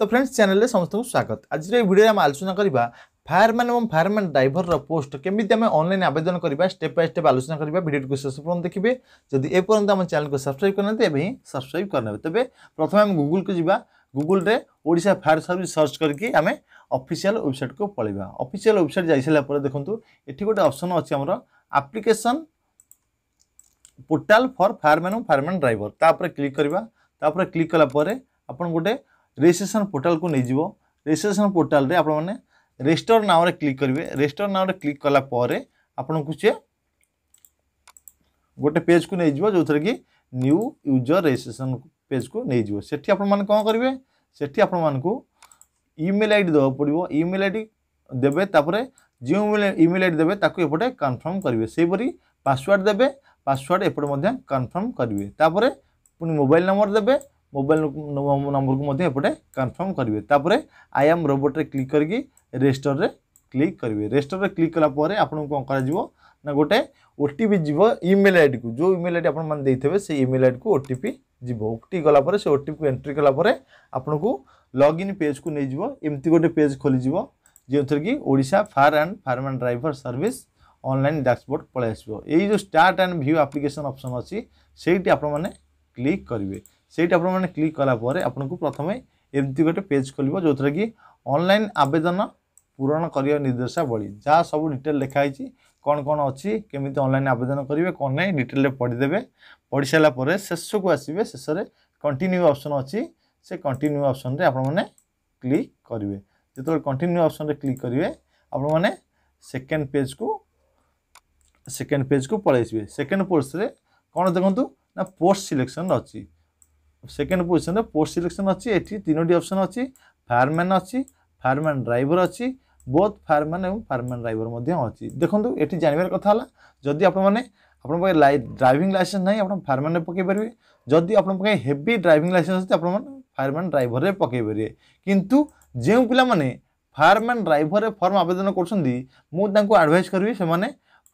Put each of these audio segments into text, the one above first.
তো ଫ୍ରେଣ୍ଡସ୍ ଚ୍ୟାନେଲରେ ସମସ୍ତଙ୍କୁ ସ୍ୱାଗତ ଆଜିର ଏହି ଭିଡ଼ିଓରେ ଆମେ ଆଲୋଚନା କରିବା ফায়ারম্যান এবং ফায়ারম্যান ড্রাইভরর পোস্ট কেমিতি আমি অনলাইন আবেদন করা স্টেপ বাই স্টেপ আলোচনা করা ভিডিওটি শেষ পর্যন্ত দেখবে যদি এ পর্যন্ত আমার চ্যানেলকে সবসক্রাইব করে নেবে এবে হি সবসক্রাইব করে নেবে তবে প্রথমে আমি গুগলকে যা গুগলরে ওড়শা ফায়ার সর্ভিস সর্চ করি আমি অফিসিয়াল ওয়েবসাইটকে পড়া অফিসিয়াল ওয়েবসাইট যাই সারা পরে দেখুন এটি গোটে অপসন অছি আমার আপ্লিকেসন পোর্টাল ফর ফায়ারম্যান এবং ফায়ারম্যান ড্রাইভর তাপরে ক্লিক করা তাপরে ক্লিক কলাপরে আপনার গোটে रेजिट्रेसन पोर्टाल को नहींजो रेजिट्रेसन पोर्टाल आपने रेजिटर नाम क्लिक करेंगे रेजिटर नाम क्लिक कलापर आप गोटे पेज को नहींजो जो थे कि न्यू यूजर रेजिट्रेसन पेज को से मैंने कौन करेंगे से इमेल आई डी देव पड़ो इमेल आई डी देपर जो इमेल आई डी देपटे कनफर्म करेंगे से पासवर्ड देते पासवर्ड एपटे कनफर्म करेंगे पुणी मोबाइल नंबर देते मोबाइल नंबर कोपटे कनफर्म करेंगे तापर आई एम रोबोट्रे क्लिक करेजिटर में क्लिक करेंगे रेजिटर में क्लिक कलापर आप कौन कर गोटे ओटी जीव इमेल आई डी को जो इमेल आई डी आप देते हैं इमेल आई डी को ओटी जीव ओटी गलापर से ओटी एंट्री कलापर आपन को लगइन पेज को एमती गोटे पेज खोली जो थे किशा fire and fireman driver service online dashboard पलैस यही जो start and view application option अच्छी से क्लिक करेंगे ସେଇଠି ଆପଣମାନେ କ୍ଲିକ୍ କଲା ପରେ ଆପଣଙ୍କୁ ପ୍ରଥମେ ଏମିତି ଗୋଟେ ପେଜ୍ ଖୋଲିବ ଯେଉଁଥିରେ କି ଅନଲାଇନ୍ ଆବେଦନ ପୂରଣ କରିବା ନିର୍ଦ୍ଦେଶାବଳୀ ଯାହା ସବୁ ଡିଟେଲ୍ ଲେଖା ହେଇଛି କ'ଣ କ'ଣ ଅଛି କେମିତି ଅନଲାଇନ୍ ଆବେଦନ କରିବେ କ'ଣ ନାହିଁ ଡିଟେଲ୍ରେ ପଢ଼ିଦେବେ ପଢ଼ିସାରିଲା ପରେ ଶେଷକୁ ଆସିବେ ଶେଷରେ କଣ୍ଟିନ୍ୟୁ ଅପସନ୍ ଅଛି ସେ କଣ୍ଟିନ୍ୟୁ ଅପସନ୍ରେ ଆପଣମାନେ କ୍ଲିକ୍ କରିବେ ଯେତେବେଳେ କଣ୍ଟିନ୍ୟୁ ଅପସନ୍ରେ କ୍ଲିକ୍ କରିବେ ଆପଣମାନେ ସେକେଣ୍ଡ ପେଜ୍କୁ ସେକେଣ୍ଡ ପେଜ୍କୁ ପଳାଇ ଆସିବେ ସେକେଣ୍ଡ ପୋଷ୍ଟରେ କ'ଣ ଦେଖନ୍ତୁ ନା ପୋଷ୍ଟ ସିଲେକ୍ସନ୍ ଅଛି ସେକେଣ୍ଡ ପୋଜିସନ୍ରେ ପୋଷ୍ଟ ସିଲେକ୍ସନ୍ ଅଛି ଏଠି ତିନୋଟି ଅପସନ୍ ଅଛି ଫାୟାରମ୍ୟାନ୍ ଅଛି ଫାୟାରମ୍ୟାନ୍ ଡ୍ରାଇଭର ଅଛି ବୋଥ୍ ଫାୟାରମ୍ୟାନ୍ ଏବଂ ଫାୟାରମ୍ୟାନ୍ ଡ୍ରାଇଭର ମଧ୍ୟ ଅଛି ଦେଖନ୍ତୁ ଏଠି ଜାଣିବାର କଥା ହେଲା ଯଦି ଆପଣମାନେ ଆପଣଙ୍କ ପାଖେ ଡ୍ରାଇଭିଂ ଲାଇସେନ୍ସ ନାହିଁ ଆପଣ ଫାୟାରମ୍ୟାନ୍ରେ ପକାଇ ପାରିବେ ଯଦି ଆପଣଙ୍କ ପାଖେ ହେଭି ଡ୍ରାଇଭିଂ ଲାଇସେନ୍ସ ଅଛି ଆପଣମାନେ ଫାୟାରମ୍ୟାନ୍ ଡ୍ରାଇଭରରେ ପକାଇ ପାରିବେ କିନ୍ତୁ ଯେଉଁ ପିଲାମାନେ ଫାୟାରମ୍ୟାନ୍ ଡ୍ରାଇଭରରେ ଫର୍ମ ଆବେଦନ କରୁଛନ୍ତି ମୁଁ ତାଙ୍କୁ ଆଡ଼ଭାଇସ୍ କରିବି ସେମାନେ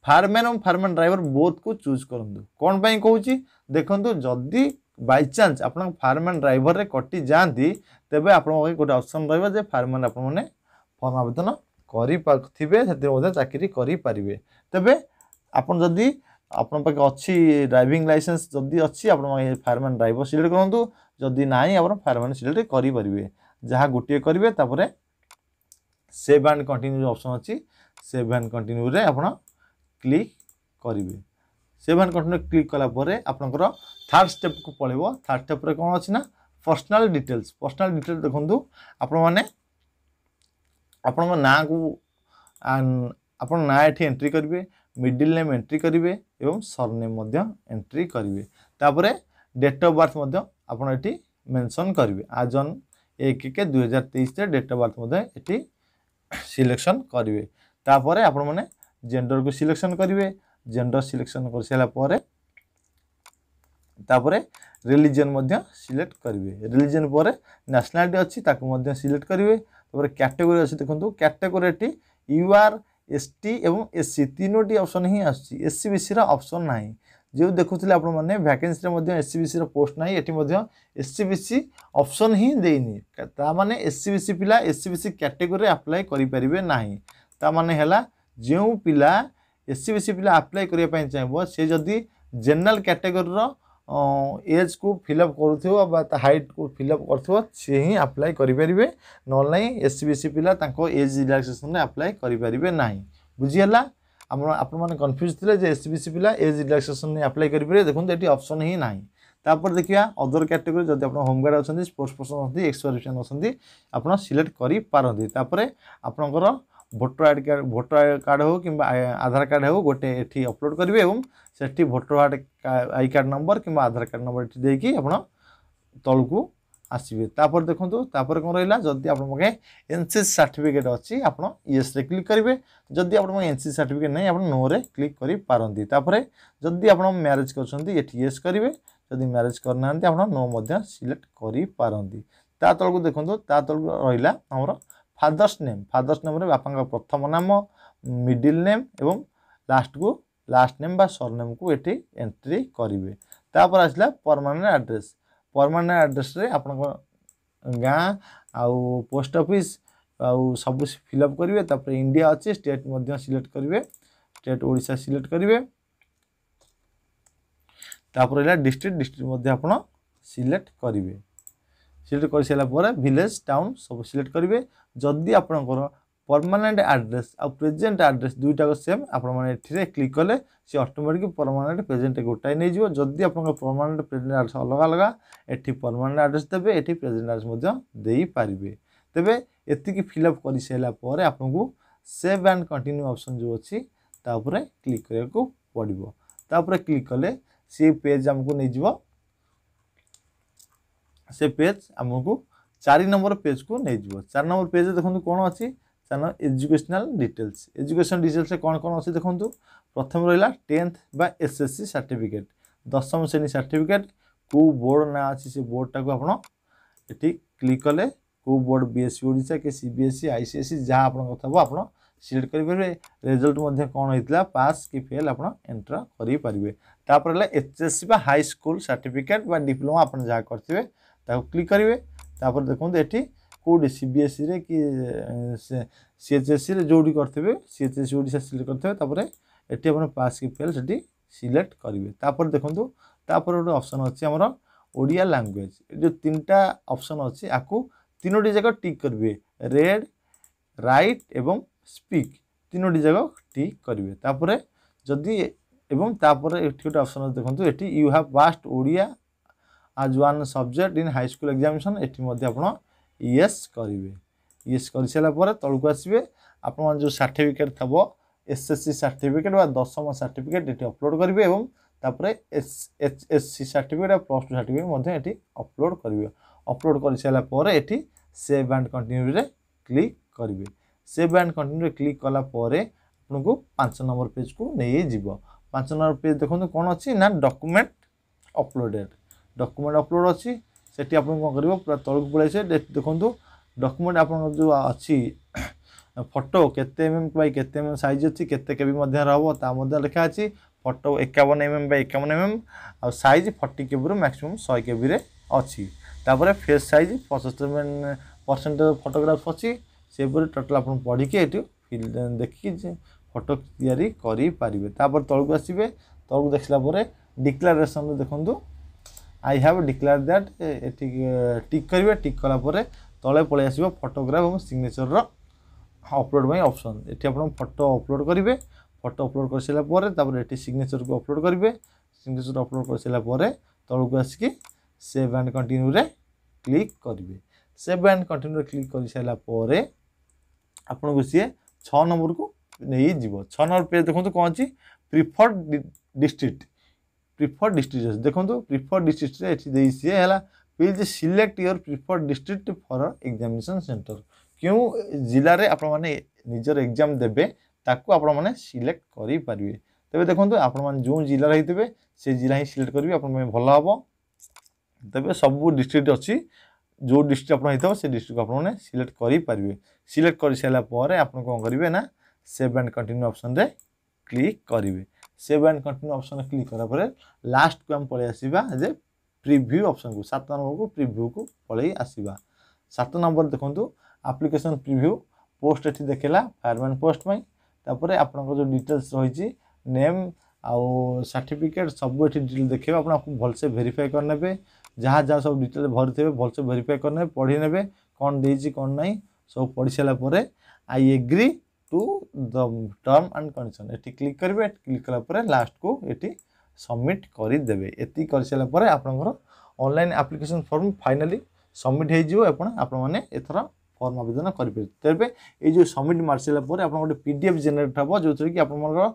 ଫାୟାରମ୍ୟାନ୍ ଏବଂ ଫାୟାରମ୍ୟାନ୍ ଡ୍ରାଇଭର ବୋଥ୍କୁ ଚୁଜ୍ କରନ୍ତୁ କ'ଣ ପାଇଁ କହୁଛି ଦେଖନ୍ତୁ ଯଦି ବାଇଚାନ୍ସ ଆପଣ ଫାର୍ମମ୍ୟାନ୍ ଡ୍ରାଇଭର୍ରେ କଟି ଯାଆନ୍ତି ତେବେ ଆପଣଙ୍କ ପାଇଁ ଗୋଟେ ଅପସନ୍ ରହିବ ଯେ ଫାର୍ମମ୍ୟାନ୍ ଆପଣମାନେ ଫର୍ମ ଆବେଦନ କରିପାରୁଥିବେ সে ମଧ୍ୟ ଚାକିରି କରିପାରିବେ ତେବେ ଆପଣ ଯଦି আপনার পাখে অছি ড্রাইভিং লাইসেন্স যদি অছি আপনার ফায়ারম্যান ড্রাইভর সিলেক্ট করতু যদি না আপনার ফায়ারম্যান সিলেক্ট করে যা গোটিয়ে করবে তাপরে সেভ অ্যান্ড কন্টিনিউ অপসন অছি সেভ অ্যান্ড কন্টিনিউরে আপনার ক্লিক করবে ସେଭେନ୍ କଣ୍ଟିନ୍ୟୁ କ୍ଲିକ୍ କଲା ପରେ ଆପଣଙ୍କର ଥାର୍ଡ଼ ଷ୍ଟେପ୍କୁ ପଳେଇବ ଥାର୍ଡ଼ ଷ୍ଟେପ୍ରେ କ'ଣ ଅଛି ନା ପର୍ସନାଲ୍ ଡିଟେଲ୍ସ ପର୍ସନାଲ୍ ଡିଟେଲ୍ସ ଦେଖନ୍ତୁ ଆପଣମାନେ ଆପଣଙ୍କ ନାଁକୁ ଆପଣ ନାଁ ଏଠି ଏଣ୍ଟ୍ରି କରିବେ ମିଡ଼ିଲ୍ ନେମ୍ ଏଣ୍ଟ୍ରି କରିବେ ଏବଂ ସର୍ ନେମ୍ ମଧ୍ୟ ଏଣ୍ଟ୍ରି କରିବେ ତାପରେ ଡେଟ୍ ଅଫ୍ ବାର୍ଥ ମଧ୍ୟ ଆପଣ ଏଠି ମେନସନ୍ କରିବେ ଆଜନ୍ ଏକ ଏକ ଦୁଇ ହଜାର ତେଇଶରେ ଡେଟ୍ ଅଫ୍ ବାର୍ଥ ମଧ୍ୟ ଏଠି ସିଲେକ୍ସନ୍ କରିବେ ତାପରେ ଆପଣମାନେ ଜେଣ୍ଡରକୁ ସିଲେକ୍ସନ୍ କରିବେ জেন্ডর সিলেকশন করে সারা পরে তাপরে রিলিজন মধ্যে সিলেক্ট করবে রিলিজন পরে ন্যাশনালিটি অছি তাকে মধ্যে সিলেক্ট করবে তারপরে ক্যাটেগরি অছি দেখুন ক্যাটেগরিটি ইউ আর এসটি এবং এসসি তিনোটি অপশন হি আসছে এসসি বিসির অপশন নাই ଯେଉଁ ଦେଖୁଥିଲେ ଆପଣମାନେ ଭ୍ୟାକେନ୍ସିରେ ମଧ୍ୟ ଏସ୍ ସି ବି ସିର ପୋଷ୍ଟ ନାହିଁ ଏଠି ମଧ୍ୟ S C B C option ହିଁ ଦେଇନି ତାମାନେ ଏସ୍ ସି ବି ସି ପିଲା ଏସ୍ ସି ବି ସି କ୍ୟାଟେଗୋରୀରେ ଆପ୍ଲାଏ କରିପାରିବେ ନାହିଁ ତାମାନେ ହେଲା ଯେଉଁ ପିଲା ଏସ୍ସିବିସି ପିଲା ଆପ୍ଲାଏ କରିବା ପାଇଁ ଚାହିଁବ ସେ ଯଦି ଜେନେରାଲ କ୍ୟାଟେଗୋରୀର ଏଜ୍କୁ ଫିଲ୍ଅପ୍ କରୁଥିବ ବା ତା ହାଇଟ୍କୁ ଫିଲ୍ଅପ୍ କରୁଥିବ ସିଏ ହିଁ ଆପ୍ଲାଏ କରିପାରିବେ ନହେଲେ ନାହିଁ ଏସ୍ସିବିସି ପିଲା ତାଙ୍କ ଏଜ୍ ରିଲାକ୍ସେସନ୍ରେ ଆପ୍ଲାଏ କରିପାରିବେ ନାହିଁ ବୁଝିହେଲା ଆପଣ ଆପଣମାନେ କନଫ୍ୟୁଜ୍ ଥିଲେ ଯେ ଏସ୍ସିବିସି ପିଲା ଏଜ୍ ରିଲାକ୍ସେସନ୍ରେ ଆପ୍ଲାଏ କରିପାରିବେ ଦେଖନ୍ତୁ ଏଠି ଅପସନ୍ ହିଁ ନାହିଁ ତାପରେ ଦେଖିବା ଅଦର କ୍ୟାଟେଗୋରୀ ଯଦି ଆପଣ ହୋମଗାର୍ଡ଼ ଅଛନ୍ତି ସ୍ପୋର୍ଟସ୍ ପର୍ସନ୍ ଅଛନ୍ତି ଏକ୍ସ ସର୍ଭିସିଆନ୍ ଅଛନ୍ତି ଆପଣ ସିଲେକ୍ଟ କରିପାରନ୍ତି ତାପରେ ଆପଣଙ୍କର voter I card voter card हो कि आधार कार्ड हो गोटे ये अपलोड करेंगे और से भोटर आई कार्ड नंबर कि आधार कार्ड नंबर दे कि आप तल को आसवे तापर देखूँ कौन रहा जब आप एनसी सार्टिफिकेट अच्छी आप ये क्लिक करेंगे जदि आप एनसी सार्टिफिकेट नहीं आप नोरे क्लिक करपरती जदि आप म्यारेज करते ये करेंगे जब म्यारेज करना आप नो सिलेक्ट करपारती तलकू देखो ता तल रहा ফাଦর্স ନେମ୍ ଫାଦର୍ସ ନେମ୍ରେ ବାପାଙ୍କ ପ୍ରଥମ ନାମ ମିଡ଼ିଲ୍ ନେମ୍ ଏବଂ ଲାଷ୍ଟକୁ ଲାଷ୍ଟ ନେମ୍ ବା ସରନେମ୍କୁ ଏଠି ଏଣ୍ଟ୍ରି କରିବେ ତାପରେ ଆସିଲା ପରମାନେଣ୍ଟ ଆଡ୍ରେସ୍ ପରମାନେଣ୍ଟ ଆଡ୍ରେସ୍ରେ ଆପଣଙ୍କ ଗାଁ ଆଉ ପୋଷ୍ଟ ଅଫିସ୍ ଆଉ ସବୁ ଫିଲ୍ଅପ୍ କରିବେ ତାପରେ ଇଣ୍ଡିଆ ଅଛି ଷ୍ଟେଟ୍ ମଧ୍ୟ ସିଲେକ୍ଟ କରିବେ ଷ୍ଟେଟ୍ ଓଡ଼ିଶା ସିଲେକ୍ଟ କରିବେ ତାପରେ ହେଲା ଡିଷ୍ଟ୍ରିକ୍ଟ ଡିଷ୍ଟ୍ରିକ୍ଟ ମଧ୍ୟ ଆପଣ ସିଲେକ୍ଟ କରିବେ ସିଲେକ୍ଟ କରିସାରିଲା ପରେ ଭିଲେଜ୍ ଟାଉନ୍ ସବୁ ସିଲେକ୍ଟ କରିବେ ଯଦି ଆପଣଙ୍କର ପରମାନେଣ୍ଟ ଆଡ୍ରେସ୍ ଆଉ ପ୍ରେଜେଣ୍ଟ ଆଡ୍ରେସ୍ ଦୁଇଟାକ ସେମ୍ ଆପଣମାନେ ଏଠିରେ କ୍ଲିକ୍ କଲେ ସେ ଅଟୋମେଟିକ୍ ପରମାନେଣ୍ଟ ପ୍ରେଜେଣ୍ଟ ଗୋଟାଏ ନେଇଯିବ ଯଦି ଆପଣଙ୍କ ପରମାନେଣ୍ଟ ପ୍ରେଜେଣ୍ଟ ଆଡ୍ରେସ୍ ଅଲଗା ଅଲଗା ଏଠି ପରମାନେଣ୍ଟ ଆଡ୍ରେସ୍ ଦେବେ ଏଠି ପ୍ରେଜେଣ୍ଟ ଆଡ୍ରେସ୍ ମଧ୍ୟ ଦେଇପାରିବେ ତେବେ ଏତିକି ଫିଲ୍ଅପ୍ କରିସାରିଲା ପରେ ଆପଣଙ୍କୁ ସେଭ୍ ଆଣ୍ଡ କଣ୍ଟିନ୍ୟୁ ଅପସନ୍ ଯେଉଁ ଅଛି ତା ଉପରେ କ୍ଲିକ୍ କରିବାକୁ ପଡ଼ିବ ତାପରେ କ୍ଲିକ୍ କଲେ ସେ ପେଜ୍ ଆମକୁ ନେଇଯିବ से पेज आम को चार नंबर पेज को नहीं चार नंबर पेज देखो कौन अच्छी चार number educational details education details कौन कौन अच्छी देखो प्रथम रहा टेन्थ बा एस सी सर्टिफिकेट दशम श्रेणी सार्टिफिकेट कौ बोर्ड ना अच्छे से बोर्ड टाक आप क्लिक कले कौ बोर्ड बीएससी ओडा कि सी सी एस सीबीएसई सी जहाँ आप कथ आप सिलेक्ट करेंगे रेजल्ट कौन होता है पास कि फेल आप एंटर करेंगे तापर H S C high school certificate बा डिप्लोमा आप जहाँ करेंगे ତାକୁ କ୍ଲିକ୍ କରିବେ ତାପରେ ଦେଖନ୍ତୁ ଏଠି କେଉଁଠି ସି ବି ଏସ୍ ସିବିଏସ୍ସିରେ କି ସିରେ ଯେଉଁଠି କରିଥିବେ C H CHSE Odisha select କରିଥିବେ ତାପରେ ଏଠି ଆପଣ ପାସ୍ କି ଫେଲ୍ ସେଠି ସିଲେକ୍ଟ କରିବେ ତାପରେ ଦେଖନ୍ତୁ ତାପରେ ଗୋଟେ ଅପସନ୍ ଅଛି ଆମର ଓଡ଼ିଆ ଲାଙ୍ଗୁଏଜ୍ ଏ ଯେଉଁ ତିନିଟା ଅପସନ୍ ଅଛି ଆକୁ ତିନୋଟି ଯାକ ଟିକ୍ କରିବେ ରେଡ୍ ରାଇଟ୍ ଏବଂ ସ୍ପିକ୍ ତିନୋଟି ଯାକ ଟିକ୍ କରିବେ ତାପରେ ଯଦି ଏବଂ ତାପରେ ଏଠି ଗୋଟେ ଅପସନ୍ ଦେଖନ୍ତୁ ଏଠି you have passed Odia as one subject in high school examination ଏଠି ମଧ୍ୟ ଆପଣ ଇଏସ୍ କରିବେ ଇଏସ୍ କରିସାରିଲା ପରେ ତଳକୁ ଆସିବେ ଆପଣଙ୍କର ଯେଉଁ ସାର୍ଟିଫିକେଟ୍ ଥିବ ଏସ୍ଏସ୍ସି ସାର୍ଟିଫିକେଟ୍ ବା ଦଶମ ସାର୍ଟିଫିକେଟ୍ ଏଠି ଅପଲୋଡ଼ କରିବେ ଏବଂ ତାପରେ S H S C certificate ଆଉ ପ୍ଲସ୍ ଟୁ ସାର୍ଟିଫିକେଟ୍ ମଧ୍ୟ ଏଠି ଅପଲୋଡ଼ କରିବେ ଅପଲୋଡ଼ କରିସାରିଲା ପରେ ଏଠି ସେଭ୍ ଆଣ୍ଡ କଣ୍ଟିନ୍ୟୁରେ କ୍ଲିକ୍ କରିବେ ସେଭ୍ ଆଣ୍ଡ କଣ୍ଟିନ୍ୟୁରେ କ୍ଲିକ୍ କଲା ପରେ ଆପଣଙ୍କୁ ପାଞ୍ଚ ନମ୍ବର ପେଜ୍କୁ ନେଇଯିବ ପାଞ୍ଚ ନମ୍ବର ପେଜ୍ ଦେଖନ୍ତୁ କ'ଣ ଅଛି ନା ଡକୁମେଣ୍ଟ ଅପଲୋଡ଼େଡ଼ ଡକ୍ୟୁମେଣ୍ଟ ଅପଲୋଡ଼ ଅଛି ସେଠି ଆପଣ କ'ଣ କରିବ ପୁରା ତଳକୁ ପଳାଇ ଆସିବେ ଦେଖନ୍ତୁ ଡକ୍ୟୁମେଣ୍ଟ ଆପଣଙ୍କର ଯେଉଁ ଅଛି ଫଟୋ କେତେ ଏମ୍ଏମ୍ ବାଇ କେତେ ଏମ୍ଏମ୍ ସାଇଜ୍ ଅଛି କେତେ କେବି ମଧ୍ୟରେ ହେବ ତା ମଧ୍ୟ ଲେଖା ଅଛି ଫଟୋ ଏକାବନ ଏମ୍ଏମ୍ ବାଇ ଏକାବନ ଏମ୍ଏମ୍ ଆଉ ସାଇଜ୍ ଫର୍ଟି କେବିରୁ ମ୍ୟାକ୍ସିମମ୍ ଶହେ କେବିରେ ଅଛି ତାପରେ ଫେସ୍ ସାଇଜ୍ ପଞ୍ଚସ୍ତରୀ ପରସେଣ୍ଟ ଫଟୋଗ୍ରାଫ ଅଛି ସେପରି ଟୋଟାଲ୍ ଆପଣ ପଢ଼ିକି ଏଠି ଦେଖିକି ଫଟୋ ତିଆରି କରିପାରିବେ ତାପରେ ତଳକୁ ଆସିବେ ତଳକୁ ଦେଖିଲା ପରେ ଡିକ୍ଲାରେସନ୍ରେ ଦେଖନ୍ତୁ আই হ্যাভ ডিক্লেয়ার দ্যাট এটি টিক করবে টিক কলাপরে তলে পলাই আসবে ফটোগ্রাফ এবং সিগনেচরর অপলোড পাই অপসন এটি আপনার ফটো অপলোড করবে ফটো অপলোড করে সারা পরে তারপরে এটি সিগনেচরকে অপলোড করবে সিগনেচর অপলোড করে সারা পরে তলকু আসিকি সেভ অ্যান্ড কন্টিনিউরে ক্লিক করবে সেভ অ্যান্ড কন্টিনিউরে ক্লিক করে সারা পরে আপনার সি ছ নম্বরক ନେଇଯିବ ଛଅ ନମ୍ବର ପେଜ୍ ଦେଖନ୍ତୁ କ'ଣ ଅଛି ପ୍ରିଫର୍ଡ଼ ଡିଷ୍ଟ୍ରିକ୍ଟ ପ୍ରିଫର୍ଡ ଡିଷ୍ଟ୍ରିକ୍ଟ ଅଛି ଦେଖନ୍ତୁ ପ୍ରିଫର୍ଡ ଡିଷ୍ଟ୍ରିକ୍ଟରେ ଏଠି ଦେଇଛି ସିଏ ହେଲା please select your preferred district for examination centre କେଉଁ ଜିଲ୍ଲାରେ ଆପଣମାନେ ନିଜର ଏକ୍ଜାମ୍ ଦେବେ ତାକୁ ଆପଣମାନେ ସିଲେକ୍ଟ କରିପାରିବେ ତେବେ ଦେଖନ୍ତୁ ଆପଣମାନେ ଯେଉଁ ଜିଲ୍ଲାରେ ହେଇଥିବେ ସେ ଜିଲ୍ଲା ହିଁ ସିଲେକ୍ଟ କରିବେ ଆପଣଙ୍କ ପାଇଁ ଭଲ ହେବ ତେବେ ସବୁ ଡିଷ୍ଟ୍ରିକ୍ଟ ଅଛି ଯେଉଁ ଡିଷ୍ଟ୍ରିକ୍ଟ ଆପଣ ହେଇଥିବ ସେ ଡିଷ୍ଟ୍ରିକ୍ଟ ଆପଣମାନେ ସିଲେକ୍ଟ କରିପାରିବେ ସିଲେକ୍ଟ କରିସାରିଲା ପରେ ଆପଣ କ'ଣ କରିବେ ନା ସେଭ୍ ଆଣ୍ଡ କଣ୍ଟିନ୍ୟୁ ଅପସନ୍ରେ ক্লিক କରିବେ save and continue option click କଲା ପରେ ଲାଷ୍ଟକୁ ଆମେ ପଳେଇ ଆସିବା ଯେ ପ୍ରିଭ୍ୟୁ ଅପସନ୍କୁ ସାତ ନମ୍ବରକୁ ପ୍ରିଭ୍ୟୁକୁ ପଳେଇ ଆସିବା ସାତ ନମ୍ବର ଦେଖନ୍ତୁ ଆପ୍ଲିକେସନ୍ ପ୍ରିଭ୍ୟୁ ପୋଷ୍ଟ ଏଠି ଦେଖେଇଲା ଫାୟାରମ୍ୟାନ୍ ପୋଷ୍ଟ ପାଇଁ ତାପରେ ଆପଣଙ୍କର ଯେଉଁ ଡିଟେଲ୍ସ ରହିଛି ନେମ୍ ଆଉ ସାର୍ଟିଫିକେଟ୍ ସବୁ ଏଠି ଡିଟେଲ୍ ଦେଖେଇବେ ଆପଣ ଭଲସେ ଭେରିଫାଏ କରିନେବେ ଯାହା ଯାହା ସବୁ ଡିଟେଲ୍ ଭରିଥିବେ ଭଲସେ ଭେରିଫାଏ କରିନେବେ ପଢ଼ି ନେବେ କ'ଣ ଦେଇଛି କ'ଣ ନାହିଁ ସବୁ ପଢ଼ି ସାରିଲା ପରେ I agree to the term and condition ଏଠି କ୍ଲିକ୍ କରିବେ ଏଠି କ୍ଲିକ୍ କଲା ପରେ ଲାଷ୍ଟକୁ ଏଠି ସବମିଟ୍ କରିଦେବେ ଏତିକି କରିସାରିଲା ପରେ ଆପଣଙ୍କର online application form finally submit ହୋଇଯିବ ଆପଣ ଆପଣମାନେ ଏଥର ଫର୍ମ ଆବେଦନ କରିପାରିବେ ତେବେ ଏଇ ଯେଉଁ ସବମିଟ୍ ମାରିସାରିଲା ପରେ ଆପଣ ଗୋଟେ ପି ଡି ଏଫ୍ ଜେନେରେଟ୍ ହେବ ଯେଉଁଥିରେ କି ଆପଣଙ୍କର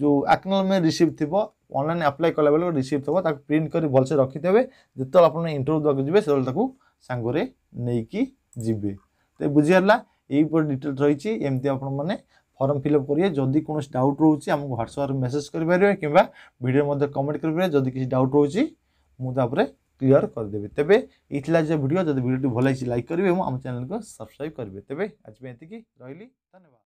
ଯେଉଁ ଆକ୍ନୋଲମେଣ୍ଟ ରିସିପ୍ଟ ଥିବ ଅନଲାଇନ୍ ଆପ୍ଲାଏ କଲାବେଳେ ଗୋଟେ ରିସିପ୍ଟ ଥିବ ତାକୁ ପ୍ରିଣ୍ଟ କରି ଭଲସେ ରଖିଦେବେ ଯେତେବେଳେ ଆପଣ ଇଣ୍ଟରଭ୍ୟୁ ଦେବାକୁ ଯିବେ ସେତେବେଳେ ତାକୁ ସାଙ୍ଗରେ ନେଇକି ଯିବେ ତ ବୁଝିହେଲା এই পড় ডিটেল রইছি এমতি আপন মানে ফর্ম ফিল আপ করিয়ে যদি কোন डाउट रहूची আমগো WhatsApp वर মেসেজ করিবারে কিংবা ভিডিওর মধ্যে কমেন্ট করিবরে যদি কিসি डाउट रहूची মোডাপরে ক্লিয়ার কর দেবে তebe ইట్లా যে ভিডিও যদি ভিডিওটি ভাল আইছি লাইক করিবে আম চ্যানেল কো সাবস্ক্রাইব করিবে তebe আজ বে এত কি রইলি ধন্যবাদ